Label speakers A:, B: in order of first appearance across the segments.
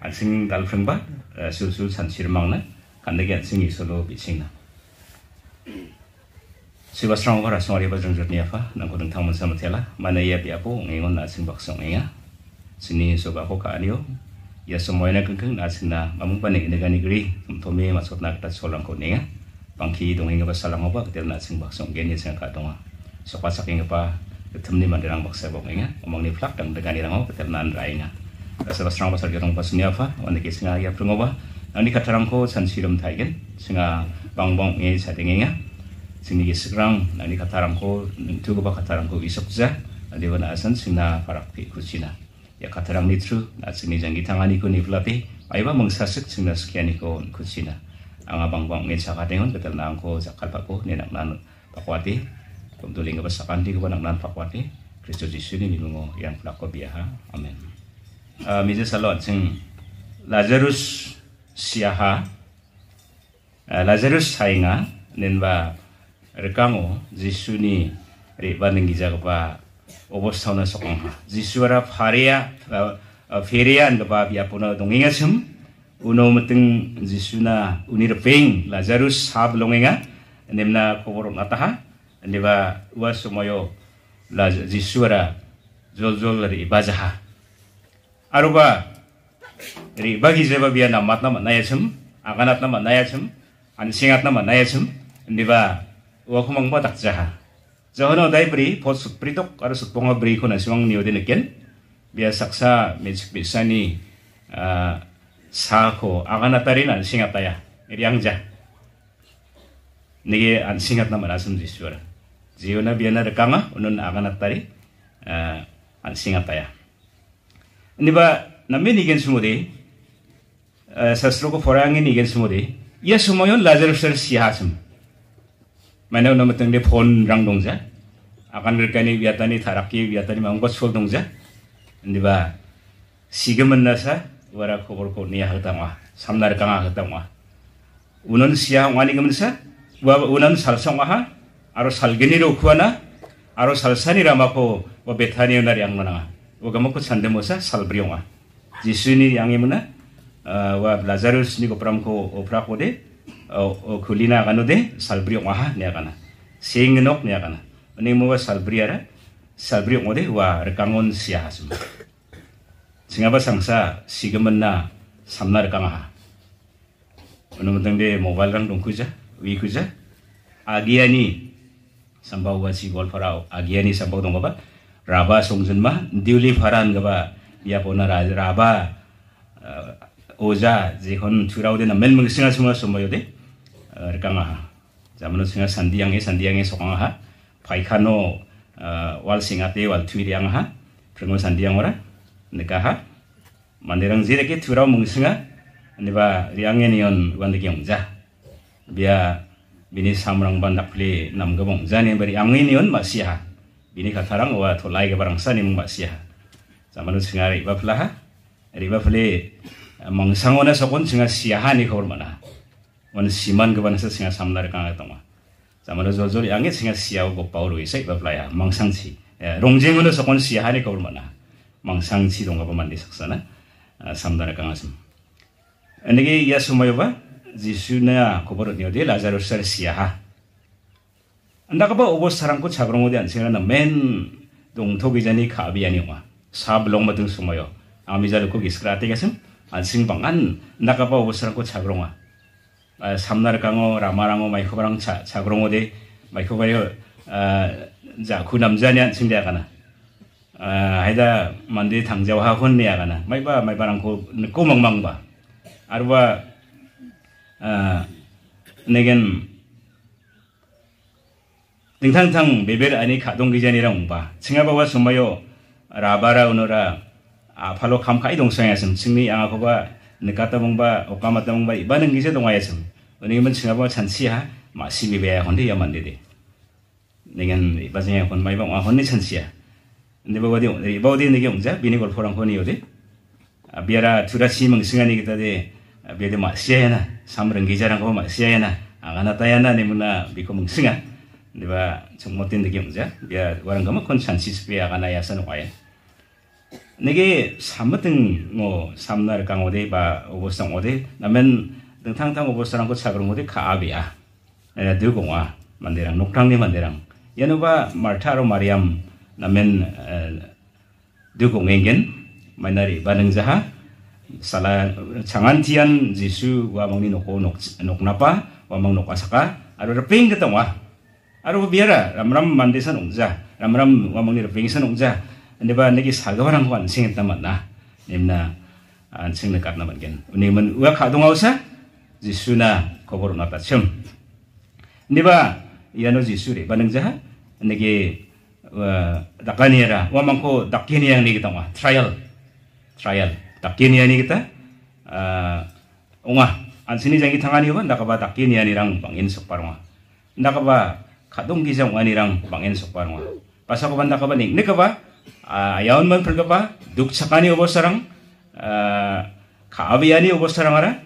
A: Ansing galfeng ba sul sul san sir mang na kande gen sing isolo bi sing na. Siwa strong ba rasong ari ba jeng jeng niya fa na ko deng tamun sama tela mana iya biya po ngeng on na sing bak song ngeng a. sini so ba ko ka aniyo ya so moy na kengkeng na asing na ba mung ba ni kende gani gri kum to me ma sot na kita lang ko ngeng a. Bang ki dong ngeng ba salang ba kete na asing bak song gen ni ka tonga, So pa sak ba ketem ni ma derang bak sa bok ngeng a. Omong ni flak dang dengan irang o kete na an rai ngeng seba srang basar jotong pas nia apa, wanda ke singa ya prungo ba kata di ko san sirum taigen singa bang bang ngi sa dengeng ya singi ke sikrang nang di katarang ko tu ba katarang ko isok za nang wana asan singa parak pi kusina ya katarang ni tru na singi jangi tangani ko ni vlapi aiba mengsasik singa skiani ko kusina anga bang bang ngi sa katengon betel nang ko zakal pakoh ni nak nan pakwati Kemudian lingga besakan di nang pakwati Kristus Yesus ini minungo yang pelaku biaha. Amen uh, mize salot jing lazarus siaha uh, lazarus sainga nenba rekango jisuni jaga nengi obos obostana sokongha jisuara pharia feria uh, uh, ndba biapuna donginga sem, uno meteng jisuna unir peng lazarus sab longenga nemna koborok nataha neba wa somoyo la jisuara jol jol ri aruba jadi bagi zeba biya namat nama nayasem aganat nama nayasem an singat nama nayasem ndiba wakumang ba tak jaha jahono dai beri pot sut pritok aru sut beri kuna siwang niyo dineken biya saksa mesik bisani sako aganatari nan singataya yang jah nige an singat nama nasum jisuara jiona biya na rekanga unun aganatari an singataya niba nami nigen sumudi eh, sasro ko forangin nigen sumodi, ya sumoyon lazar sar siasum, mana nama tengde phone rang dongja akan berkani biatani taraki biatani mangkos fol dongja niba sigemen nasa wara khobor ko niya hatangwa samnar kanga hatangwa unon siya ngani gemensa wabu unon salsa ha aro salgeni ro khuana aro salsani ramako wabetani bethani onar wakamo ko sande mosa Jisuni yang imuna uh, wa lazarus ni ko pram ko oprako de uh, kulina kano de sal ha niya kana. Sing nok niya kana. Ani mo wa sal de wa rekangon siya hasum. Singapa sangsa sigaman samna rekangaha. ha. de mo tangde mo dong kuja wi kuja. Agiani sambau wa si golfarau agiani sambau dong baba. raba faran raj raba ma gaba ya pona songsen o diuli र a भ ा सङ्सनमा दिउली फ र n न गबा या बोना राज राभा ओजा जेखन थ a र ा उ द े न मेल n ग सिङा स ु a n स i य a n े रकाङा जामनो सिङा सान्दियाङे स ा न ् a ि य i ङ े स t ा ह ा फाइखानो वाल सिङाते वाल थुरियाङहा फ्रङो स ा न ् a ि य ा ङ र ा नकाहा मानेरं जेरेके थ ु र ा a म ुं स ि i ा नेबा र ि n ा ङ े नियन वानदे a ि i ं ज ा बिया बिनि सामरां बान्दाफ्ले न ा n ग ब ं जाने बरि आङै नियन म ा s i h a bini kakarang wa to lai ga barang sani mung basia zaman us singa riba flaha eh, ri ba fle eh, mong sangona sokon singa siahani khor mana wan siman ga banasa singa samlar ka ga tama zaman us singa siaw go pauro isai ba flaya mong sangsi eh, rongjengona sokon siahani khor mana mong sangsi dong ga mandi saksana samdara ka ngasem Ini ya sumayoba, zisuna Jisu na koborot ni Lazarus 안다가봐 오고 사랑고 자그롱 어디 안생각나 맨 동토기 전이 가비 아니와 사블롱 마등 숨어요 아미자를 꼭 있으라 때겠음 안승방 안 나가봐 오고 사랑고 자그롱아 삼날 강어 라마랑어 마이코바랑 자 자그롱 어디 마이코바요 아, 자그 남자니 안승대가나 아이다 만디 당자와 혼내야가나 마이바 마이바랑 고 꼬멍망바 아르바 아, 내겐 등탄탕 메벨 아니 가동기전이라 옹바 칭하바와 소마요 라바라 오너라 아팔로 감카이 동성야슴 칭니 양아코바 느까따봉바 오까마따봉바 이바는 기제 동아야슴 은행은 칭하바 찬치야 마시미 베야 혼데 야만데데 내겐 이바징야 혼마이방 와 혼네 찬치야 근데 바바디 이바디 내게 옹자 비니 골포랑 혼이 요데 아비아라 두라시 멍싱하니 기타데 베데 마시야야나 삼른 기자랑 고 마시야야나 아가나타야나 네무나 비코 멍싱아 diba chung motin de gyungja ya warang gama kon chansi spia kana ya san wae nege samting ngo samnar kang ode ba obosang ode namen deng tang tang obosang ko chagrung ode ka abia ya de gongwa manderang noktang ni manderang yanu ba martaro mariam namen eh, de gongengen mainari baneng jaha sala changan tian jisu wa mangni nokko nok noknapa wa mang nokasaka aro reping ketong wa aro biara ramram mandi san ungja ramram wamang ni rping san ungja ande ba negi salga barang wan sing tamat na nimna an sing na katna batgen Ini man wa kha dong ausa jisuna kobor na tasim iano yano jisuri banang jaha negi dakaniera wamangko ko dakini yang ni kita trial trial dakini yang ni kita ungah an sini jangi tangani ba dakaba dakini yang ni rang bangin sok dakaba kadung gizang anirang bangin sokpar nga pasa ko banda ka banig ni ka ba ayaon man per ba duk sakani ubos sarang uh, ah, kaabiyani ubos sarang ara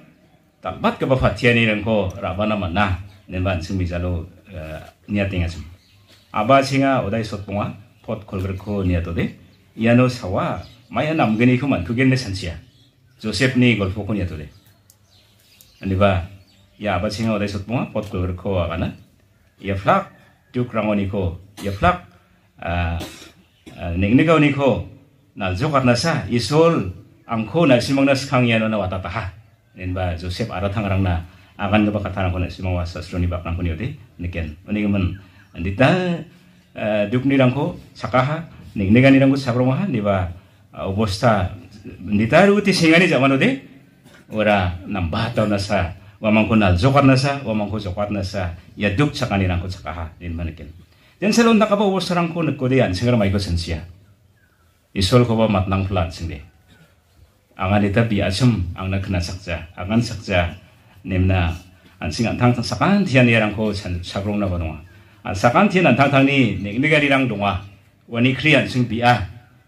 A: tabat ka ba fatyani ko rabana man na nah. nenban sumi jalo uh, ah, niating asum aba singa odai sotponga pot kolgrko niatode iano sawa maya namgeniku mantugenne sansia 조셉니 걸포코니아도래 아니바 야 아바칭아 어디서 봉아 벗고 그렇고 와가나 yaflak juk rangoniko yaflak ningnigau niko na jokar nasa isol angko na simang nas kang yano na watataha ninba joseph aratang na akan gaba katana ko na simang wasa sroni baknang kuni yote niken onigaman andita ah, dukni rangko sakaha ningnigani rangko sakromaha niba ah, obosita ndita ruti singani jamanode ora nambah tau nasa waman kunal zokar nasa waman zokar nasa yaduk sa kanirang sakaha din manikin den sa lunda ka ba wasarang ko nagkodean singar ko sensya isol ko ba matnang flat sindi angan ita biasem ang nakna sakja angan sakja nemna an singan tang sakan tiyan irang ko sagrong na ba an sakan tiyan ang tang tang ni nignigarirang dunga wani kriyan sing biya ah.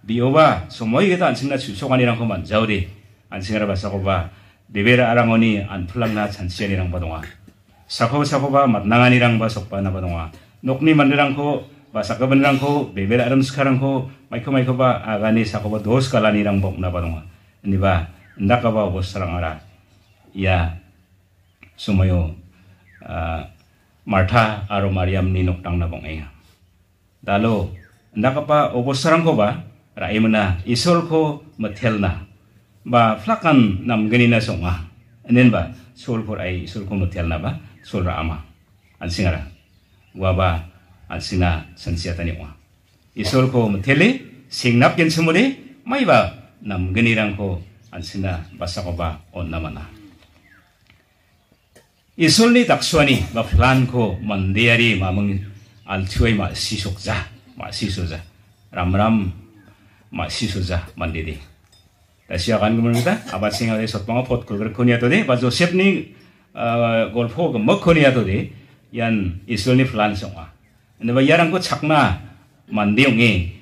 A: bioba, somoy kita an singna susok anirang ko man jaudi an singar ba sakoba Rivera arangoni an pulangna chansianirang badonga. Sakho sakhoba matnanganirang ba sokpa na badonga. Nokni mandirangko ba sakabanirangko Rivera aram sekarangko maiko maiko ba agani sakhoba dos kalanirang bok na badonga. Ini ba ndakaba bos sarangara. Ya sumayo uh, Martha aro Mariam ni noktang na bongai. Dalo ndakapa obos sarangko ba raimna isol ko mathelna. ba flakan nam gani na songa nen ba sol por ai sol ko na ba sol ra ama an singara wa ba an singa san sia tani wa i sol ko motele singnap gen semule mai ba nam gani rang ko an singa basa ko ba on na mana i sol ni takswani ba flan ko mandiari ma mung al chuai ma sisok za ma siso ram ram ma siso mandiri Asia kan gumurita abat singa de sot panga pot kulger konia to ni gol pho ga mok konia to yan Israel ni flan songa ne ba yarang ko chakna mandi eh,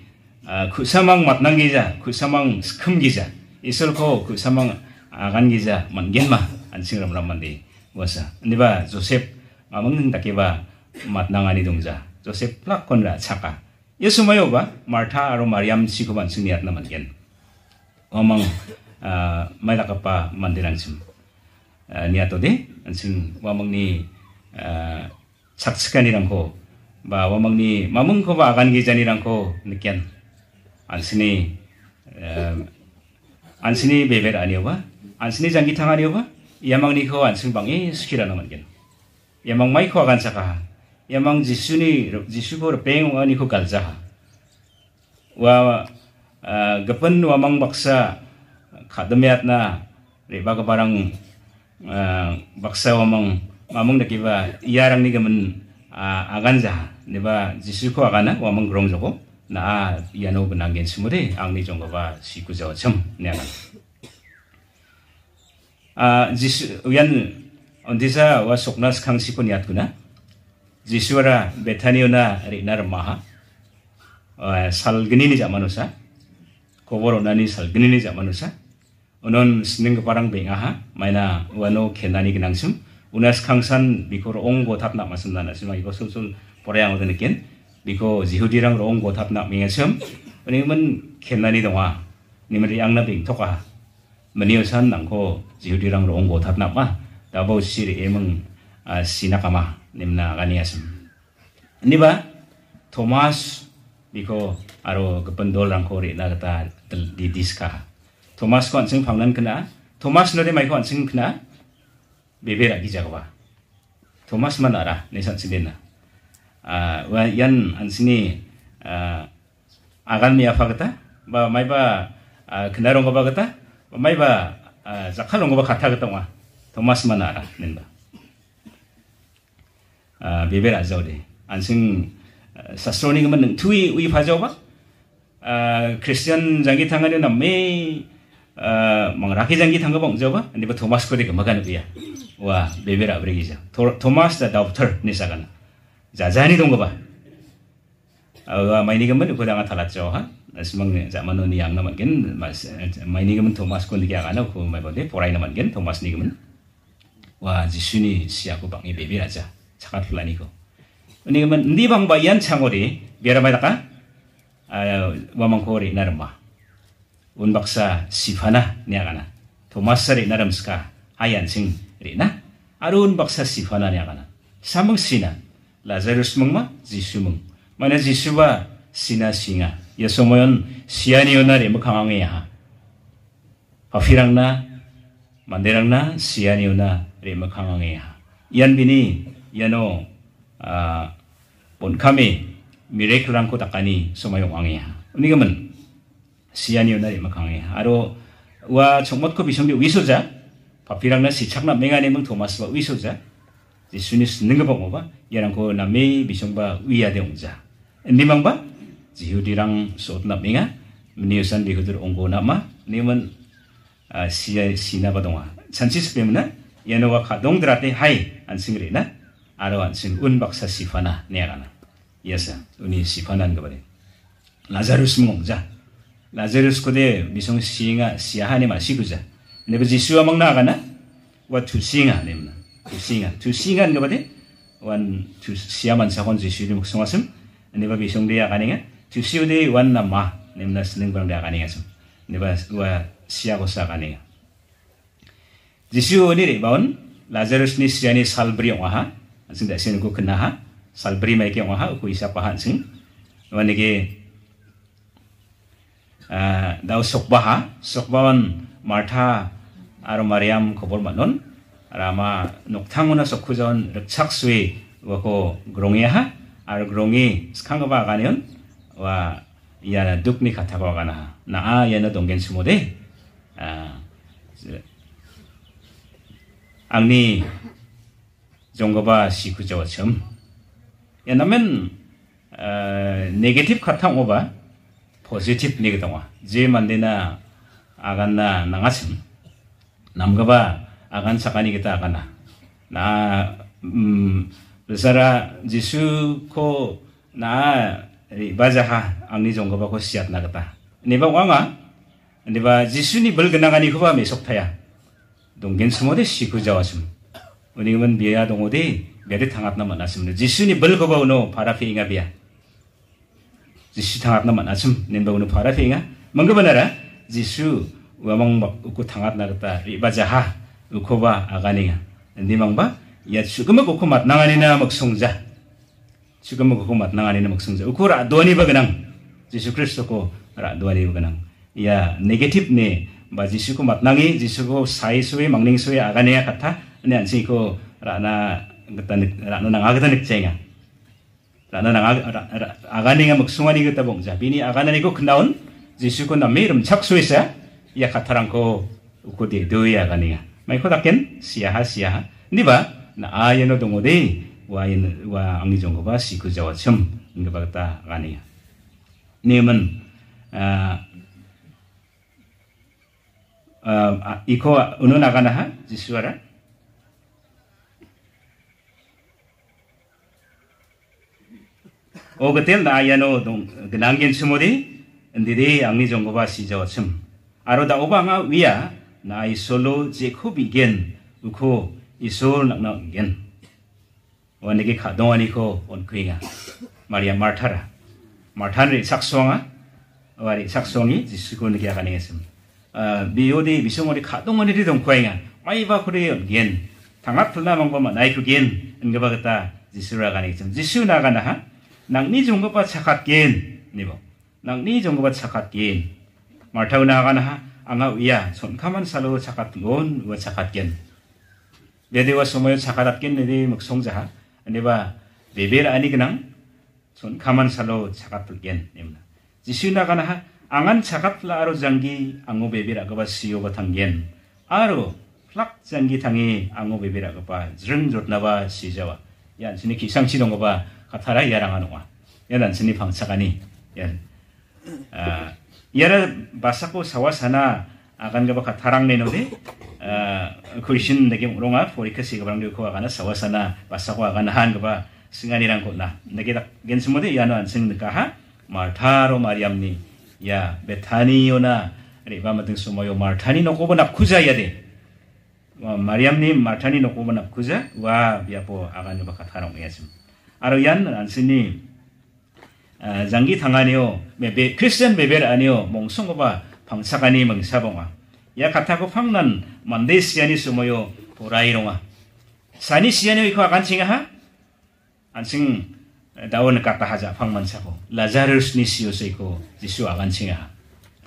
A: kusamang matnang giza kusamang skum giza Israel ko kusamang agan ah, giza mangen ma ansing ram ram mandi wasa ne ba Joseph amang ah, ning takiba matnangani dongza Joseph plak konra chaka Yesu mayo ba Martha aro Maryam sikoban suniat na mangen omang eh, mai laka pa mandirang sim ni eh, ato de wamang ni chaksikani rangko ba wamang ni mamung ko ba agan gijani rangko nikian ansini eh, ansini beber anioba ansini jangi tang anioba yamang ni ko ansing bangi e, sukirana iya mangen yamang mai ko agan saka yamang jisuni jisubor peng ani ko kalzaha wa uh, wamang baksa kademiat na riba ka parang baksa wamang mamang na kiba iyarang ni gamen uh, agan za diba jisu agana wamang grong joko na yano benanggen sumure angni jongga ba siku jawa cham ne agan uh, jisu wian ondisa wa soknas khang sikun yat kuna jisura betaniona rinar maha salgini ni jamanusa koboro nani sal gini ni zaman nusa onon sineng keparang beng aha maina wano kenani k e n a n g s u m unas kangsan bikor ong go tap nak masum nana sima iko sul sul p o r e y a n g oden i ken biko zihudirang ro ong go tap nak m i n g a s u m oni men kenani donga nimri angna b i n g toka meniusan nangko zihudirang ro ong go tap nak ma dabo siri emeng sinakama nimna ganiasum niba Thomas biko aro gependol rang kore na kata di diska Thomas kon sing pangnan kena Thomas no de mai kon sing kena bebera ki jagwa Thomas ne san sidena uh, ah, wa yan ansini uh, ah, agan mi afa kata ba mai ba uh, kena rong ba kata ba mai ba uh, rong ba kata kata wa Thomas manara nenda uh, bebera de, an uh, sasroni ngi man tui wi pha jawba Christian jangi tangga na me uh, mangraki jangi tangga bang jawa ni ba Thomas kodi kama kan tuya wah bebera beri Thomas da doctor ni sakan jajani dong ba Awa maini gamen uko danga talat jawa semang zaman oni yang naman gen mas maini gamen Thomas kodi kia kana uko mai bode porai naman gen Thomas ni gamen wa jisuni siaku bangi bebera aja sakat fulani ko ni gamen ndi bang bayan changori biar mai taka uh, wamangkori na r u m a Unbaksa sifana n i a g a n a Tomasa ri na rumska hayan sing ri na. Arun baksa sifana n i a g a n a Samang sina. Lazarus m u n g m a z i s u m u n g Mana z i s u ba sina singa. Ya somoyon siani onari mekangangi ha. Pafirang na mandirang na siani ona ri mekangangi ha. Yan bini yano uh, 본카미 mirekuran ko takani sumayong angiya. Uni gamen siyani onari makangiya. Aro wa chomot ko bisombi wisoja, papirang na si chakna mengani mang thomas ba wisoja, si sunis nengga bang oba, yarang ko na mei bisomba wiya de ongja. Endi mang ba, si hudirang soot na menga, meniusan di hudur onggo na ma, ni man siya sina ba dongwa. Sansis pemena, yano wa kadong drate hai ansingre na, aro ansing un baksa sifana niyarana yasa uni sifanan gabare lazarus mung za lazarus kode misong singa siahani ma sikuza nebe jisua mang naga na wa tu singa nemna tu singa tu wan tu siaman sahon jisui ni muksong asem nebe misong dia kani nga tu wan na ma nemna sening bang dia kani nga sem nebe wa siago sa kani nga jisui wani lazarus ni siani salbri wa ha asing da sini ku kena salbrima ke waha ko isa pahan sing wanege daw sokbaha sokbawan martha aro mariam khobor manon rama noktangona sokhujon rkchaksuwe wako grongyaha aro grongi skhangaba ganen 와 이하나 둑니 같아가 가나 나아 얘는 동겐 스모데 아 악니 종거바 시구저점 enamen ya, eh, negative khatang oba positive nege tonga je mandina aganna nangasim namgaba agan sakani kita agana na mm, besara jisu ko na bajaha angni jonggaba ko siat na kata neba wanga neba jisu ni bel genangani ko ba mesok thaya donggen sumode siku jawasim उनिमोन biaya दङदि d a d i tangat naman asim n a jisu ni bel k o b a uno para feinga bia jisu tangat naman asim nen ba uno para feinga mangga banara jisu wamang bak uku tangat narta riba jaha ukoba aganinga ndi mangba ya sugama uku mat nanganina maksungja sugama uku mat nanganina maksungja uku ra doni baganang jisu kristo ko ra doni baganang ya negative ne ba jisu k u mat nangi jisu ko sai suwe mangning suwe aganiya katha ne ansi ko rana ngetanik rak nang aga tanik cenga rak nang aga aga ninga maksungani geta bong ja bini aga nani ko knaun jisu ko na mirum chak suisa ya khatarang ko ukudi do ya aga ninga mai ko daken siaha siaha niba na aya no dongo de wa yin wa angi jong ba si ku jawa chum nga ba ta aga ninga nemen iko uno nagana ha jisuara o gatel na yano dong gnanggen c h u m u d i n d i d i angni jongoba si jo chum aro da obanga w i a na i solo je khubi gen ukho isol nak nak gen g dong nga nga ngi ka ani maria martara o ko on so so n martan ni sak sak suku kui i i ri wari ji kia 원 i 게 가동하니코 온크이가 마리아 마르타라 마르타는 삭송아 와리 삭송이 지스고는 u 가능했 a 니다아미 a 디미송 i 리가 g e 이리동코이 a 마이바 그래요 겐 당합 플라망바마 나이크겐 응가바겠다 지스라 가능했 a 지스 나가나하 nangni jonggoba chakat gen nibo nangni jonggoba chakat gen martauna na ha anga son kaman salo chakat gon wa chakat gen dedewa somoyo chakatat gen nede muksong jaha niba bebel ani son kaman salo chakat gen nimna jisu na ha angan chakat la aro jangi ango bebel agaba siyo ba gen aro plak jangi tangi ango bebel agaba jreng jodna ba sijawa yan sini kisangchi dongoba 카타라 야랑하노와 야단 스니 방차가니 야 야라 바사코 사와사나 아간가바 카타랑 내노데 그리신 내게 우롱아 포리카시 가방교 코아가나 사와사나 바사코 아가나 한가바 승안이랑 곳나 내게 다 겐스모데 야노 안승느카하 말타로 마리암니 야 베타니요나 리바마 등 소모요 말타니 노고보 납쿠자야 돼 마리암님 말타니 놓고 보나 그제 와 비아포 아가니 바카타롱 예즘 aro yan an sini zangi tanganiyo mebe christian bebe aniyo mongsong ba pangsakani mangsabonga ya katako pangnan mande yo sumoyo poraironga sani siani iko akan singa ha an sing daon kata pangman sabo lazarus ni sio seko jisu akan singa ha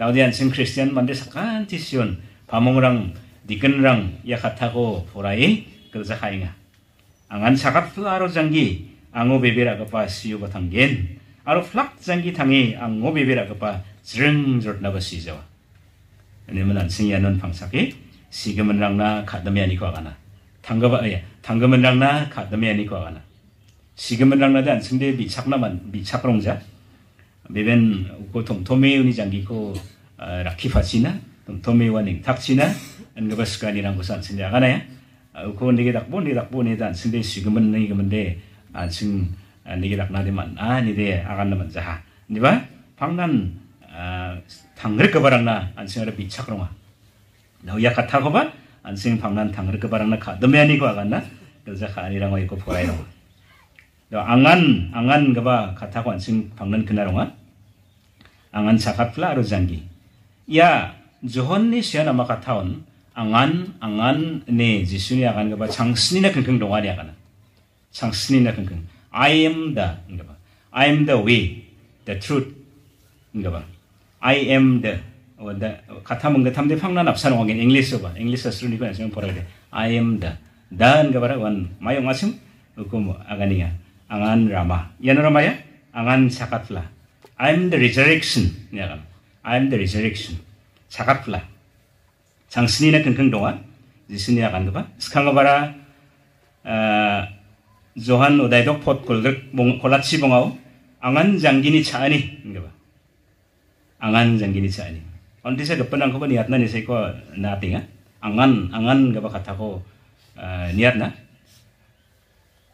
A: daudi an sing christian mandesakan sakan tisyon pamongrang dikenrang ya katako porai kelzakainga angan sakat tularo zangi angobebera kapa siyo batang gen aro flak zangi tangi angobebera kapa zreng zort na basi jawa 아니면 안 승이하는 방사기 시금은 랑나 가담이 아니고 가나 당가바 예 당금은 랑나 가담이 아니고 가나 시금은 랑나데 안 승대 미착나만 미착롱자 메벤 우고 동토메운이 장기고 라키파치나 어, 동토메완이 탁치나 안가바 스간이란 곳 안승대 가나야 우고 예. 네게 어, 닥보 네 닥보 네단 승대 시금은 네금인데 sing ni gira kna diman a ni de akan diman zaha ni ba pangnan tangri ke barang ada bicak rumah na wiya kata koba an sing pangnan tangri ke barang na ka demi ani koba kan na ke zaha ani rangwa iko pura ino angan angan ke ba kata koba an sing kena rumah angan sakat pula harus zangi ya johon ni siya nama kataon? angan angan ne? jisuni akan ke ba changsni na kengkeng dongani akan na sang sini na kung I am the nga ba I am the way the truth nga ba I am the kata mong di de pang na English nong English o ba English sa sruni ko na siyang I am the dan nga ba ra wan mayo nga siyong ukum aganiya angan rama yan rama ya angan sakatla I am the resurrection nga ba I am the resurrection sakatla sang sini na kung kung doa Jisini akan tuh pak. Sekarang kepada johan itu pot kulit bong kolatsi bongau angan janggini cahani, ngaba angan janggini cahani. onti saya kepenang kau niat nani saya ya angan angan gaba kata kau eh, niatna.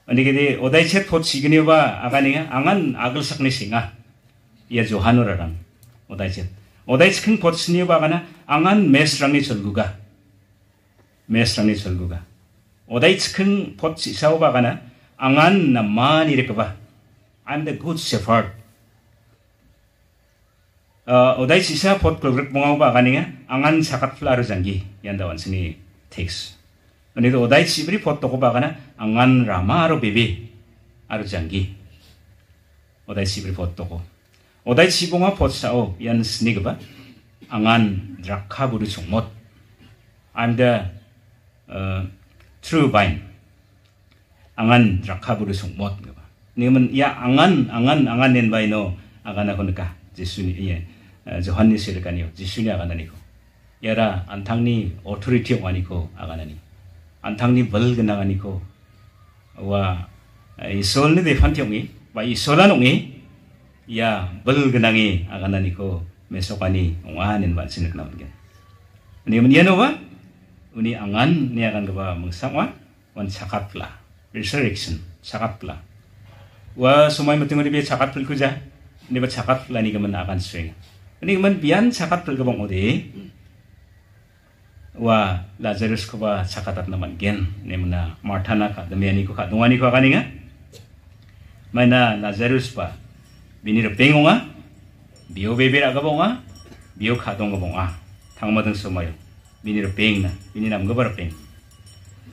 A: Ondi Ani udah itu pot sigini ba agani ya angan agel sakni singa ya johan udah itu. Udah itu cikin pot sini ba agana angan mes rangi solguga mes rangi solguga odai keng pot sisau ba agana angan na mani rekaba I'm the good shepherd uh, odai sisa pot klogrek mongau ba kaninga angan sakat flar jangi yanda wansini takes ani do odai sibri pot toko ba angan rama aro bebe aro jangi odai sibri pot toko odai sibonga pot sao yan snigba angan drakha buru songmot I'm the uh, true vine angan rakaburu sungmot ngaba niman ya angan angan angan nen bai no angan ako naka jesu ni ye iya, eh, jisuni sirkaniyo jesu ni angan niko yara antangni authority waniko agana ni antangni bal gana ko wa isol eh, ni de phantiyongi ya, ba isola nongi ya bal ganangi angan niko mesokani nganen ba sinik namun gen niman yano ba uni angan ni angan gaba mungsangwa wan lah resurrection sakatpla wa sumai matung ni be sakatpul kuja ni ba sakatpla ni gaman akan swing ni gaman bian sakatpul gabang ode wa lazarus ko ba sakatat naman gen ni mana martha na ka damiani ko ka dungani ko kaninga mana lazarus pa bini ro pengonga bio bebe ra gabonga bio kha dong gabonga thangmadang sumayo bini peng pengna bini nam gabar peng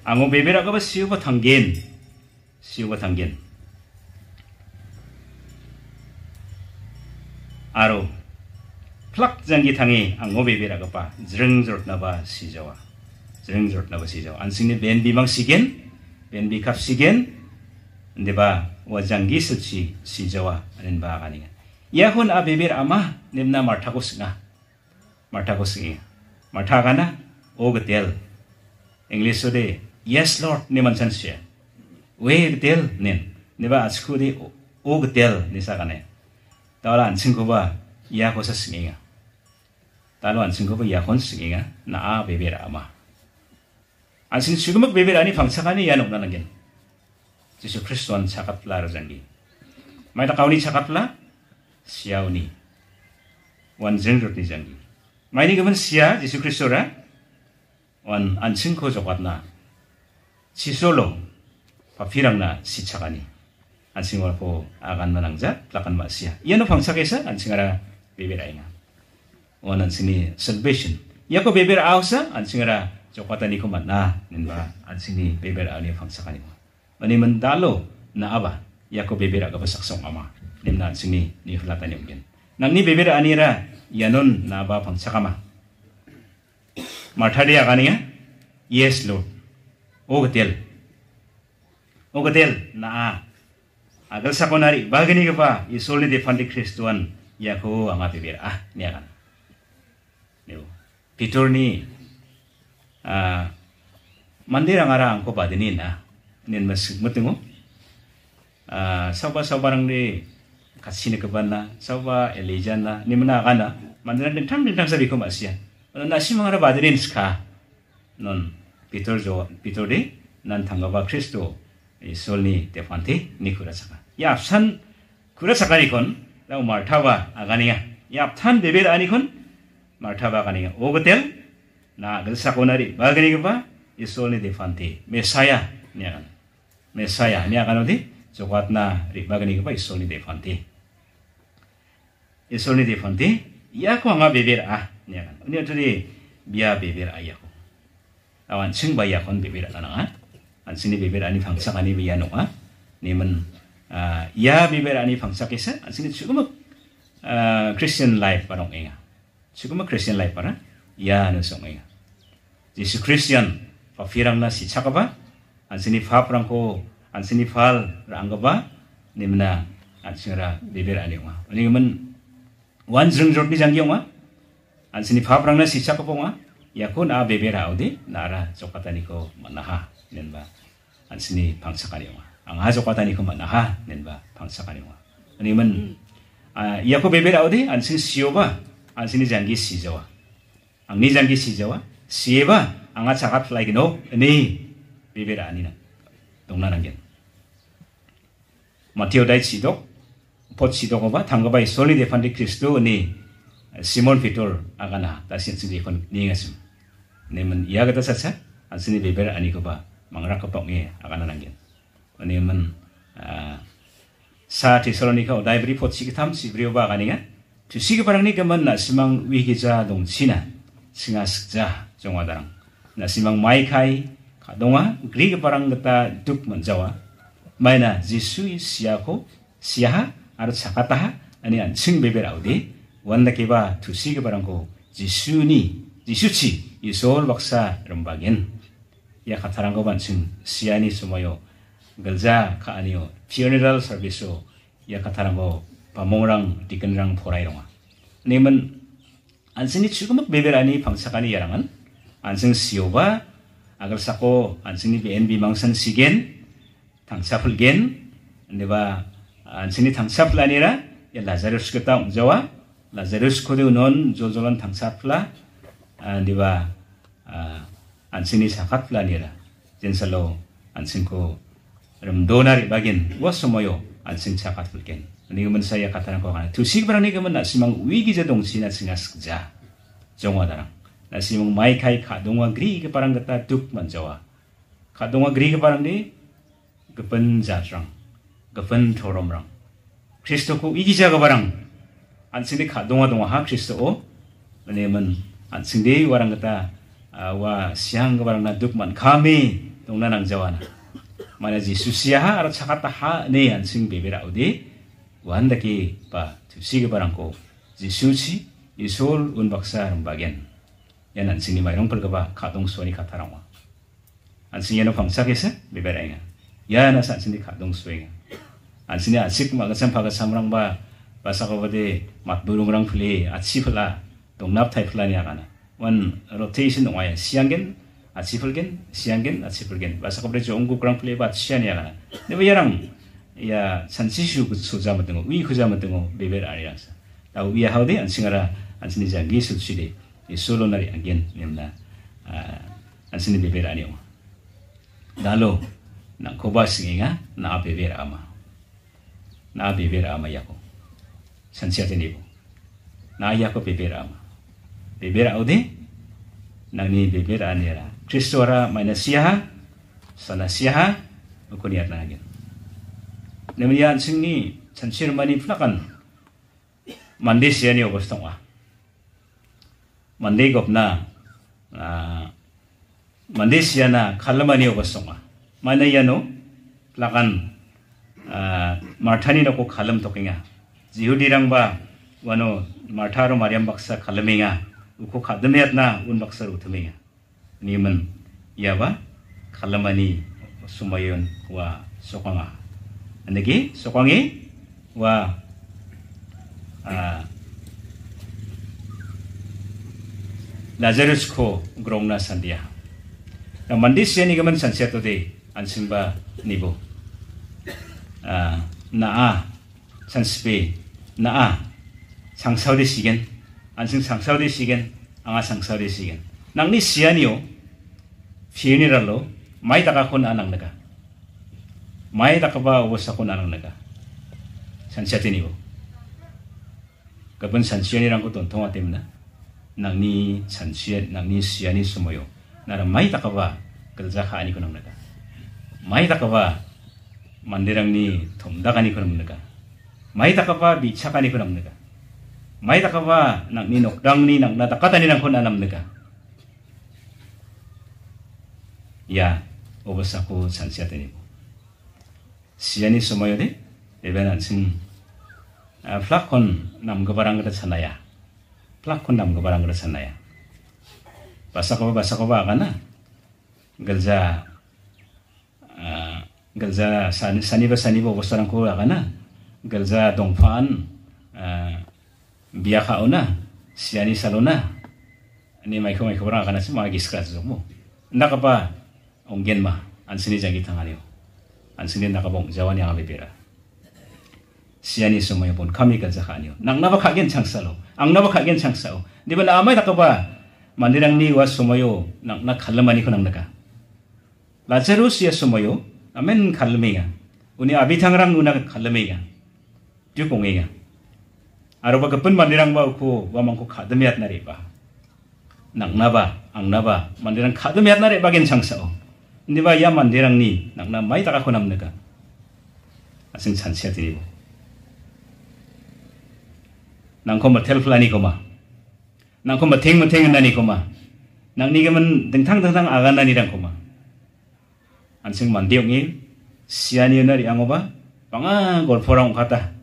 A: ango bebe ra gaba siu ba siêu qua thằng dần aro plak zangi thangi ango be bera gapa jreng jort na ba si jawa jreng jort na ba si jawa ansing ne ben bi mang sigen ben bi kap sigen de ba wa zangi sut si si jawa ren ba ga ninga ya hun a be bera ama nemna martha ko singa martha ko singi martha ga na og tel english so de yes lord ne man san sia we tel nen neba asku de og tel ni sakane tawala an sing koba ya ko sa singa talo an sing koba ya kon singa na a bebe ra ma an sing sugumak bebe ra ni phangsakani ya nokna nangin jisu kriston sakapla ra jangi mai ta kauni sakapla siauni wan jengrut ni jangi mai ni gaban sia jisu kristora wan an sing ko jokatna sisolo pirangna sichakani ansingora po agan manangja lakan masia an pangsa kesa ansingara bebera inga wan ansini salvation yako bebera ausa ansingara jokatani ko manna ninba ansini bebera ani pangsa kani mani mandalo na aba yako bebera gaba saksong ama nimna ansini ni hulatani ungen nangni bebera anira yanon na aba pangsa kama kan ya? yes lord Oh tel. Ugatel na a agal sakonari bagani ka pa isolni de fandi kristuan yako ama pibir ah niakan niu pitur ni a mandira ngara angko padini na nin mas mutungo a saba saba rang ni kasini ka na saba elejan na akan kana mandira ni tam ni tam sabi ko na nasi mangara badini ska non pitur jo pitur di nan tanggaba Kristu solni tefanti ni ya, kurasaka yapsan kurasaka ni kon lau martaba aganiya yaptan debel ani kon martaba aganiya ogotel na agel sakonari bagani kepa isolni tefanti mesaya ni mesaya ni agan odi jokatna ri bagani kepa isolni tefanti isolni tefanti iya ko anga beber ah ni agan ni otri biya beber ayako awan sing bayakon beber agan ah an sini biber ani fangsak ani bi yanu a ah. ni men ah, ya biber ani fangsak esa an ah, sini cukup mak christian life barong enga cukup mak christian life barong ya anu song enga jisu christian fa firang na si cakaba an sini fa prang an sini fal rangga ba ni mena an sini ra biber ani wa ni men wan zeng zeng ni jang yong wa an sini fa prang na si cakaba wa Yakun a beberau di nara sokataniko manaha nenba. ba an sini pangsa kaliwa ang hazo kwa tani kuma naha ha ba pangsa kaliwa ani man iya ko bebe daudi an sini siyo ba an sini janggi si jawa ang ni janggi si jawa siye ba ang a cakap lai gino ani bebe da ani na dong dai si dok pot si dok ba tang ba isoni de fandi kristo ani Simon Peter agana tasin sini kon ni ngasim. Nemen iya kata sasa, asini beber anikoba mangra k a p t o n g e akana nangin oni man sa tesalonika odai bri pot s i k i tam sibri oba akaninga tu s i k i parangni kaman na simang wigija dong sina singa sikja jongwa darang na simang maikai kadonga grig k parang gata duk manjawa na di wanda k 나 ba tu s 코 시아하 아르 차가타하 아니 안층 베베라우디 원다케 h i 시게 바랑고 지수니 지수 r 이 m b a g 바 n ya khatharang ban sing siani sumayo galja kha anio funeral service o ya khatharang go pamongrang dikenrang phorai ronga nemen ansini chugumak beberani phangsakani yarangan ansing sioba agar sako ansini BNB mangsan sigen tangsapulgen neba ansini tangsaplanira ya lazarus kata umjawa lazarus kode unon jojolan tangsapla neba ah, ansin sakat khatla nira jin salo ansin ko remdonari bagin wasomoyo ansin sa khatulken ni gumen saya katana ko kana tu sig barani gumen na simang wigi je dong sina singa skja jongwa darang na simang mai kai ka dongwa gri ke parang gata duk man jawa ka dongwa gri ke parang ni gepen jajrang gepen thoromrang 크리스토고 dongwa 바랑 안신데 가동화 동화 하 크리스토 오네면 de warang 같다 awa siang kebarana dukman kami tungna nang jawana mana jisu siaha arat sakata ha ne an sing bebera ude wanda ki pa tusi ko jisu si isol un baksa bagian yan an sing ni mayrong pergaba kadong suani katarangwa an sing yano pangsa kesa bebera inga yan asan sing di kadong suenga an sing ni asik magasam pagasamrang ba at matburungrang pule atsipla dongnap thaifla ni akana when rotation waya s i a n g e n a c h i p u l g e n s i a n g e n a c h i p u l g e n wasa kobre jo ungu k r a n g play bat s h a n i a n a ne we y a r a n ya sansishu gu suja matengo wi kuja matengo b e v e r arias ta wi how de ansingara ansini ja n gi sul chide e solo nari again nemla ansini b e v e r anio dalo na koba singinga na b e v e r a m a na b e v e r a m a yako sansiatenibo na yako b e v e r ama beber audi nani beber anira kristora mana siaha sana siaha ukuniat nagi nemiyan singi san mani punakan mandi ni ogos tongwa mandi gopna mandi sia na kalamani ogos tongwa mana yano lakan martani noko kalam tokinga Jihudi rangba wano martaro mariam baksa kalaminga uko khadmiyatna unok saru thumia niman yawa khalamani sumayon wa sokanga andagi sokongi wa Lazarus ko grongna sandia. Na mandis ni igaman sansia to de ansimba nibo. naa sanspe naa sangsaw sigen 안승 상사우리 시겐 anga sangsari sigen nang ni sianio funeral mai taka kon anang naga mai taka ba wasa kon anang naga san satini wo kapan san siani rang kuton tonga temna nang ni san sian nang ni siani sumoyo nara mai taka ba kerja ka ani konang naga mai taka ba mandirang ni thomda ka ni konang naga mai taka ba bicha ka ni konang naga May takawa nang dang ni nang natakata ni nang kunanam nika Ya, obos aku sansia tani po. Siya ni sumayo de, ebenan sin eh, flakon nam gabarang gada sanaya. Flakon nam gabarang gada sanaya. Basa ko basa ko ba kana na? Galza, uh, eh, galza saniba saniba obos tarang ko Galza dongfaan, eh, biaka ona siani salona ani maiko maiko bora kana si magi skrat zomo nakapa onggen ma ansini jagi tangari ansini nakabong jawan yang lebera siani semuanya pun kami kerja kanio nang naba kagen salo ang naba kagen salo di na amai mandi mandirang ni wa semuanya nang nak halamani ko nang naka lazarus ya yo amen kalmega ya. uni abitang rang nuna kalmega dukongega ya. ya aroba ba gapun mandirang ba uku ba mangko khadam yat nare ba nang naba, ang naba mandirang khadam yat nare ba gen sangsa sao ndi ba ya mandirang ni nangna mai taka khonam naga, asing chansia tini nang nangko ma telflani koma nang ma teng ma teng nani koma nang ni tang tang dengtang agan nani rang koma ansing mandiong ni siani nari angoba banga golporang kata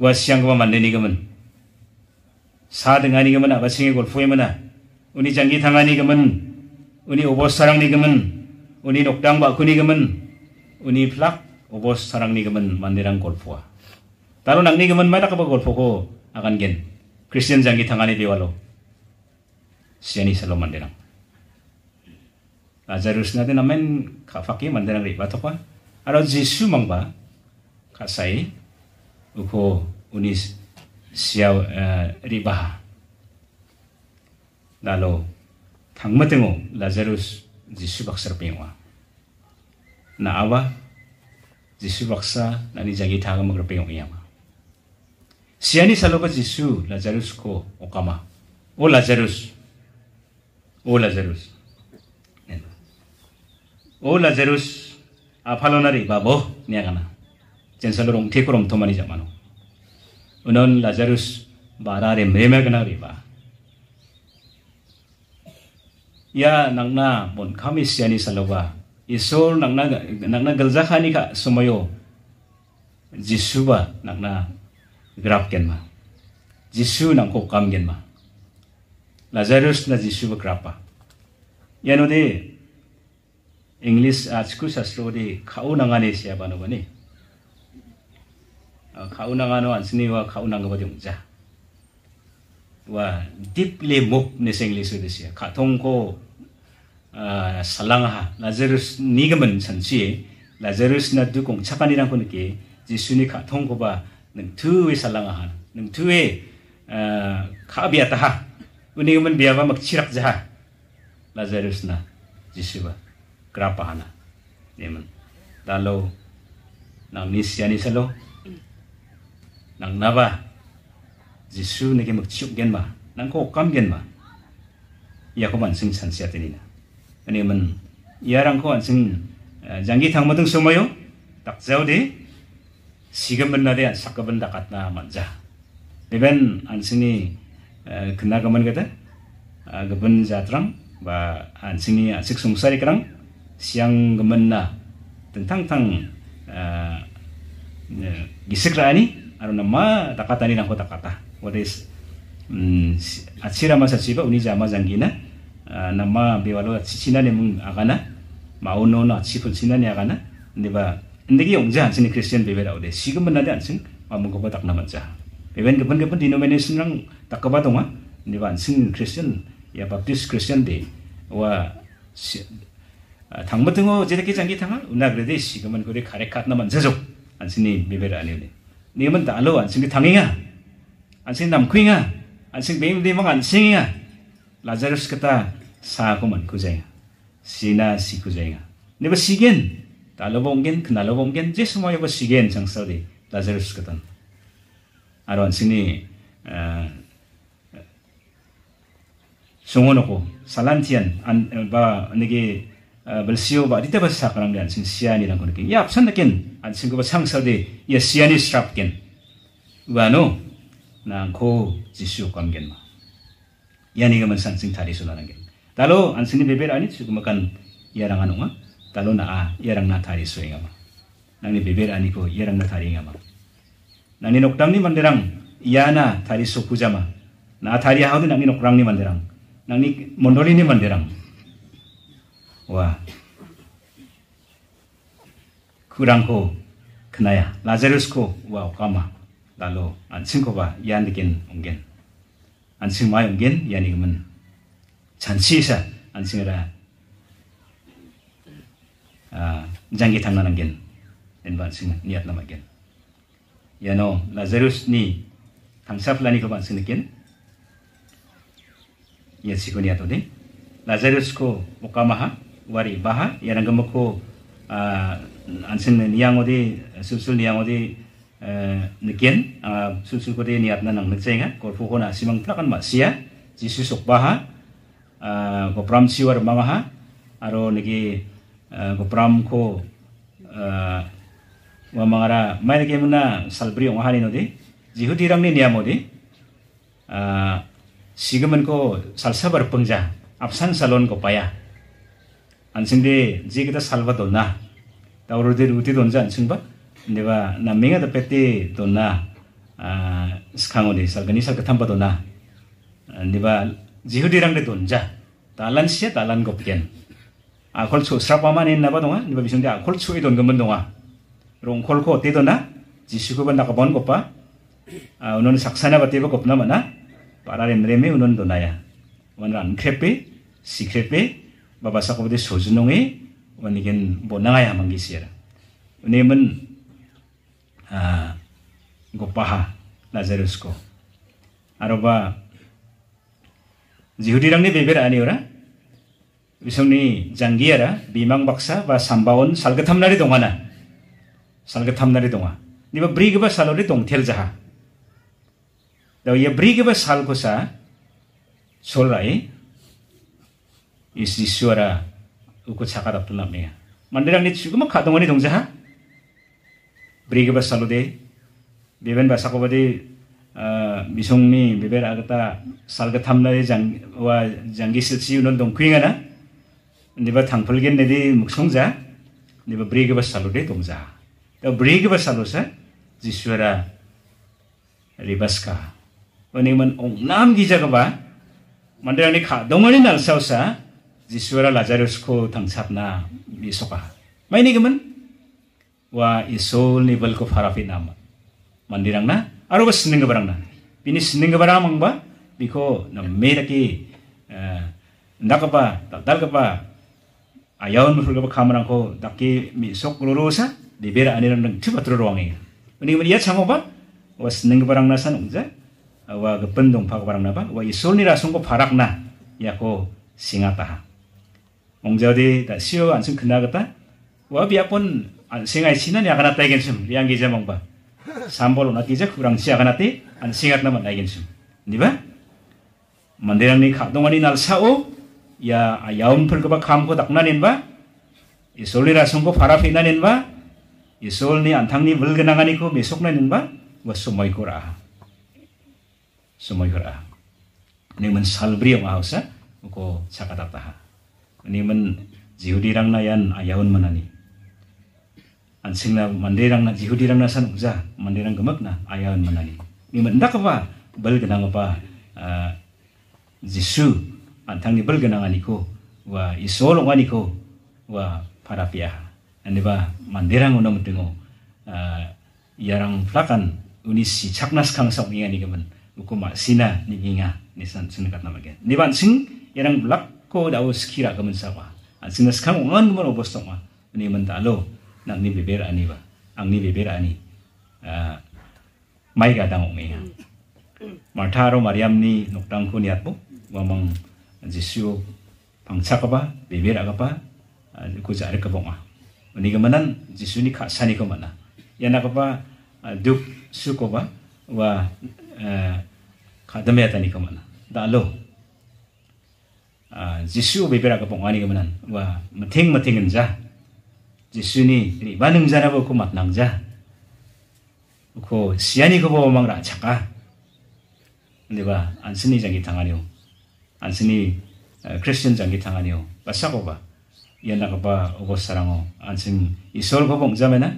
A: wasiang kuma mandeni kaman sadengani wasiang kuma golfoi mana ah. uni janggi tangani kaman uni obos sarang ni uni nokdang kuni kaman uni plak obos sarang ni kaman mandirang golfoa taru nangni mana mai takapa golfoko akan gen Christian janggi tangani dewalo siani salo mandirang Lazarus nanti namen kafaki mandirang riba toko? Aro jisu mangba kasai uko unis siaw eh, riba lalo matengo lazarus jisu baksa pengwa na awa jisu baksa nani jagi thaga magra pengwa yama siani saloka jisu lazarus ko okama o lazarus o lazarus o lazarus apalonari babo niagana jensalorong tekurom tomani jamano. Unon Lazarus barare memegna riba. Ya nangna bon kamis yani salawa. Isor nangna nangna galzahani ka sumayo. Jisuba nangna grapken ma. Jisu nangko kamgen ma. Lazarus na Jisuba grapa. Yanode English 아츠쿠 사스로디 카오 나가네시아 바노바니 Ờ, khâu năng anh anh sinh và khâu năng cái điều gì và tiếp lệ mục nên sinh lý sự đấy Khát thông cô salang ờ, ờ, ha Lazarus nigamen sản sĩ Lazarus na du cùng chapani đang con cái Giêsu ni khát thông cô ba nâng thứ về salang ha nâng thứ về khả bia ta ha nigamen bia và mặc chirak ra Lazarus na Giêsu ba krapa ha na nên đang lâu nàng ní sia ni sa lâu nang naba jisu nege muk chuk gen ma nang ko kam gen ma ya ko man sing san siat ini na ani man ya rang ko an sing jangi thang madung somayo tak jau de sigam Di na de an ban da dakat na manja even an sini kena ga ban gaben trang ba an sini asik sari kerang siang man na tentang tang gisik rani ano nama takata ni nangko takata what is um, hmm, at sira ma sa siba uni jama jangina uh, ah, nama bewalo at china ni mung agana mauno na at pun china ni agana ni ba ndi gi ongja sini christian bebera da ode sigum na de ansing ma mung kopa tak nama ja even gepen gepen denomination rang takaba tonga ni ba ansing christian ya Baptis christian de wa si, ah, Tang mo tungo jeda ke jangi tanga, una grede si kaman kore kare kat naman jajo, ansini bebera aneune nếu mình tả lô anh xin đi an inga anh xin nằm khuyên à anh xin bếm đi mong anh xin à Lazarus kata sa ko man kuzenga sina si kuzenga nếu sigen ta lo bongen kna lo bongen je semua yo sigen sang saudi Lazarus kata aro anh xin đi songonoko salantian an ba nege balsiyoba dita ba sa karang dan sing siani lang kunakin yap dakin an sing kuba sang saldi ya siani strapkin wano nangko jisu kamgen ma yani gaman san sing tari sularan gen talo an sing beber ani su kumakan rang anu ma talo na a rang na tari su nang ni beber ani ko rang na tari ingama nangni nokdang ni manderang na tari su kujama na tari hau di nang ni manderang nangni nang ni mandirang. 와 쿠랑코 그나야 라제르스코 와 까마 라로 안친코바 야니겐 옹겐 안친마 옹겐 야니금은 잔치사 안친이라 아 장기 탐나는 겐 엔반싱 니앗나마 겐 야노 라제르스니 당사플라니 그반 쓰는 겐 예시고니아도니 라제르스코 오까마하 wari baha yana gamba ko ansin niyang odi susul niyang odi nikin susul kodi niyat niat na nang nagsenga korfu ko na simang plakan ma siya si susuk baha ko pram siwar mamaha aro niki ko pram ko wa mangara mai niki muna salbri ong hari nodi de jihu dirang ni niyam odi sigaman ko salsabar pengja absan salon ko 안신데 지기다 살바도나 따오르데 우티 돈자 안신바 내가 남명에 더 뺏디 돈나 아 스캉오데 살가니 살가 탐바도나 아, 내가 지후디랑데 돈자 달란시에 달란 거피겐 아 콜초 스라바만에 있나봐 동아 내가 비신데 아 콜초에 돈 건번 동아 롱콜코 어때도나 지시고번 나가번 거빠 아 오늘 삭사나가 떼버 겁나마나 바라렘렘에 오는 도나야 오늘 안 크레페 시크레페 babasa ko dito sojunong eh manigin bo nangaya manggisir unay man uh, gopaha Lazarus ko aro ni bebera ani ora bisong ni janggiara bimang baksa ba sambaon salgatham nari dong ana salgatham nari dong ani ba brig salori dong tel jaha Dau ye brig ba salgosa solai 이스 이슈어라 우코 차가 답둘람이야 만드랑 니 죽으면 가동원이 동자 브리그바 살로데 베벤 바사코바데 미송미 베벤 아가타 살가 탐나의 장와 장기 실치 유는 동쿠잉하나 니바 탕풀겠네디 묵송자 니바 브리그바 살로데 동자 브리그바 살로사 지슈어라 리바스카 왜냐면 옹남 기자가 봐 만드랑 니 가동원이 날 싸우사 jisura Lazarusku tangsatna isoka. Maini gemen wa isol ni belko farafi nama. Mandirang na aro bas seneng barang na. Bini seneng barang mang ba biko na meraki eh, ndakapa dalkapa ayaon mufurga kamarang ko daki misok sok lurusa di bera aniram nang tiba iya Mani gemen iya sama ba wa seneng barang na sanungja wa gependong pak barang na ba wa isol ni rasung ko farak na yako singataha mongjaudi da sio ansun kenagata wa biapun an singai sinan ya kanata igensum liang gija ba sambol unat gija kurang sia kanati an singat nama na igensum ka dongani khadongani nalsao ya ayaumphul kaba khamko daknaninba isolni rasungko parafinaninba isolni antangni bulgenanganiku besoknaninba wa sumoiko ra sumoiko ra ni men salbri ma hausa ko sakatataha niman jihudi rang na yan ayahun manani an singla mandirang na jihudi rang na san uza rang gemak na ayahun manani niman ndak apa bal genang apa uh, ah, jisu antang ni bal genang aniko wa isolong aniko wa para piaha ane ba mandirang unang tengo ah, yarang flakan unisi si kang sok ni ani gemen ukuma sina ni nginga ni san sun kat namagen ni ban sing yarang blak dawo skira kamen sama asing skang ngon mon obos tong ma ni mentalo nang ni beber ani ba ang ni beber ani mai ga dang me martha Martaro mariam ni noktang ko niat bo wamang jisu pangcha ka ba beber aga ba ko jar ka bonga ni gamanan jisio ni ka sani ka mana yana ka ba duk su ko ba wa kadamya tani ka mana dalo jisu bebera ka pong ani gamanan wa mateng mateng nja jisu ni ni banung jana bo ko matnang ja ko siani ko bo mangra chaka 근데 봐 안스니 장기 당하니요 안스니 크리스천 장기 당하니요 바사고 봐 연나가 봐 오고 사랑어 안승 이솔 거 봉자메나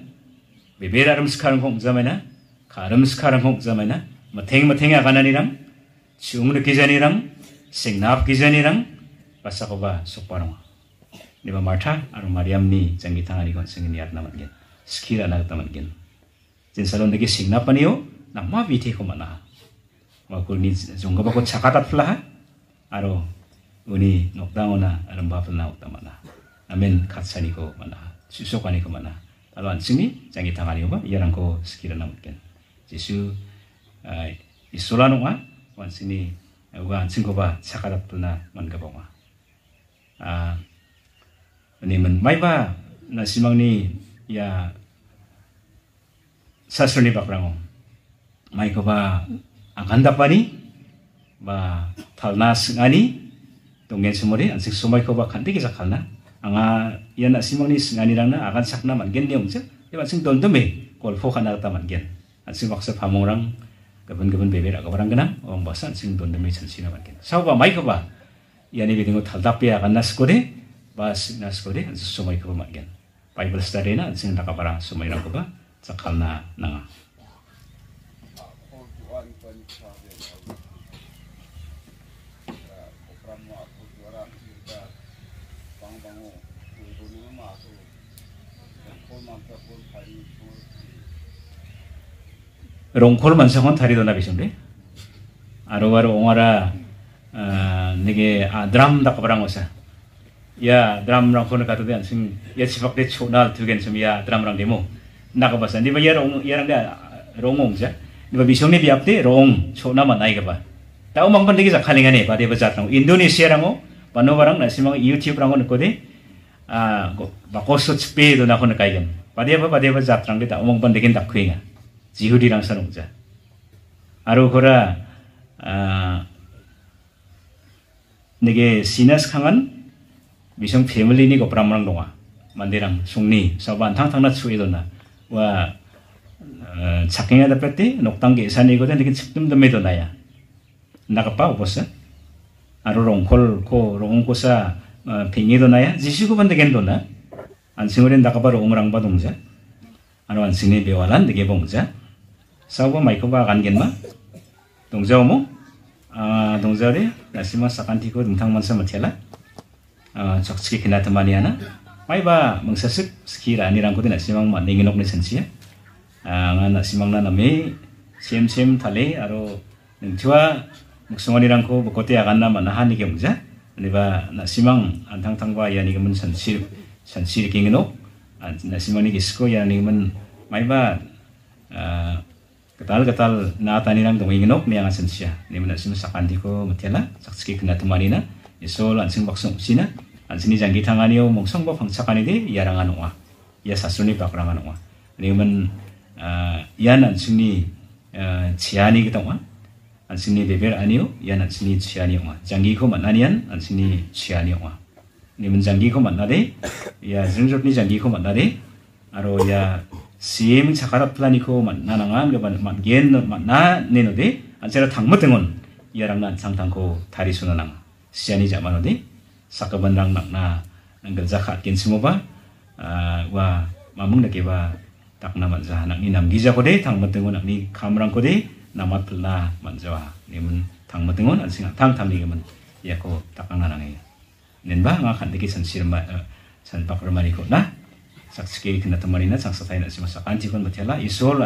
A: 베베라름 스카름 봉자메나 가름 스카름 봉자메나 마탱 마탱아 가나니랑 지음르 기자니랑 생납 기자니랑 pasakoba sukparong. n i ba Martha? a r o Mariam ni jangi tangan ikon singin niat naman gin. Skira na taman gin. Jin salon dagi sing na paniyo na ma vite ko mana. m a k u l ni zongga bako chakatat flaha. r o uni nokdango na a r o n bapal na utamana. Amen katsani ko mana. Susokani ko mana. a r o ansini g jangi tangan iyo ba? Iyaran g ko skira naman gin. j i s u isolano nga h wansini g wan singko ba chakatat p l n a man gabonga. h 아, 님은 마이바 나 시망니 야 사슬리 바프랑오 마이코바 안간다빠니 바 탈나 승아니 동네 스모리 안식 소마이코바 간데기 작할나 anga yana simang ni singani rana akan sakna mangen ni ongse iban sing don dome kol fo kana ta mangen an sing baksa pamong rang gaban gaban bebe basan sing don dome chan sina mangen sau ba mai yani dengan talda pia kan nas kore bas nas kore sumai ko magen bible study na sin nakabara sumai na ko ba sakal na na 롱콜 만성은 다리도 나비신데 아로바로 옹아라 아 अनि के द्राम दाकरा द्राम रङको गाडदे अनि या द्राम रङमो दाके रङ यहाँ रङवादि रङ सोना मन उमङबन्धी जाक लगानी बदेब जाउँ इन्डोनेसियार मो बान बङ्गाल युट्युब रको दे बेनाको गागन बदेपा बामदेखि दाकु जिङ्छ अरू nege sinas kangan bisang family ni ko pramang dong a mandirang sung eh, ni so ban tang tang na tsu idona wa cakeng ada pete nok tang ge sani ko tani ke cik dum dum idona ya nakapa obosa aro rong kol ko rong ko sa eh, ping idona ya zisi ko bande gendona an sing urin nakapa ro umurang ba dong za an sing ni bewalan nege bong za sa wa mai ko ba gan gen ma dong za omong đồng cô dongzari dasima sakanti ko dingtang mansa matela chok ski kina tamani ana mai ba mangsa sik ski ra ni rang ko dina simang ma ningi nok ni sensia nga na simang na nami sem sem thale aro cô muksungani rang ko bokote agan na manaha ni kemja ni ba na simang antang tang ba ya ni kemun sensi sensi kingi nok na simang ni kisko ya ni kemun mai ba Katal katal na t a n i nang dong inginok m i ang asin s i a Ni mana sim sakandi ko matiala sakski kena temani na. Isol an sing baksung sina. An sini jangi g tangani o mong song bok ang sakani de i a r a n g a n o n g wa. i a sasuni bakrangan o n g wa. Ni man yan an sini g n ciani kita wa. An sini g n beber anio i a n an sini g n ciani wa. Jangi g ko man anian an sini g n ciani wa. Ni man jangi g ko man na de. i a z i n g j o k ni jangi g ko man na de. Aro i a sieming sakarap planiko man nanangan gaban man gen man na nenode ansera tangmo tengon yarang nan sangtangko tari sunanang siani jamanode sakaban rang nakna nanggal zakat gen semoba wa mamung tak takna man nang ni nam giza kode tangmo tengon ni kamrang kode namatla pelna man zawa nemun tangmo tengon ansinga tang tamni gaman yako takang nanangai e. nenba ngakan deki san sirma san pakramari ko na sakshike ikina tamari na chaksa thayi na shimasa. Anjikon batiala, iso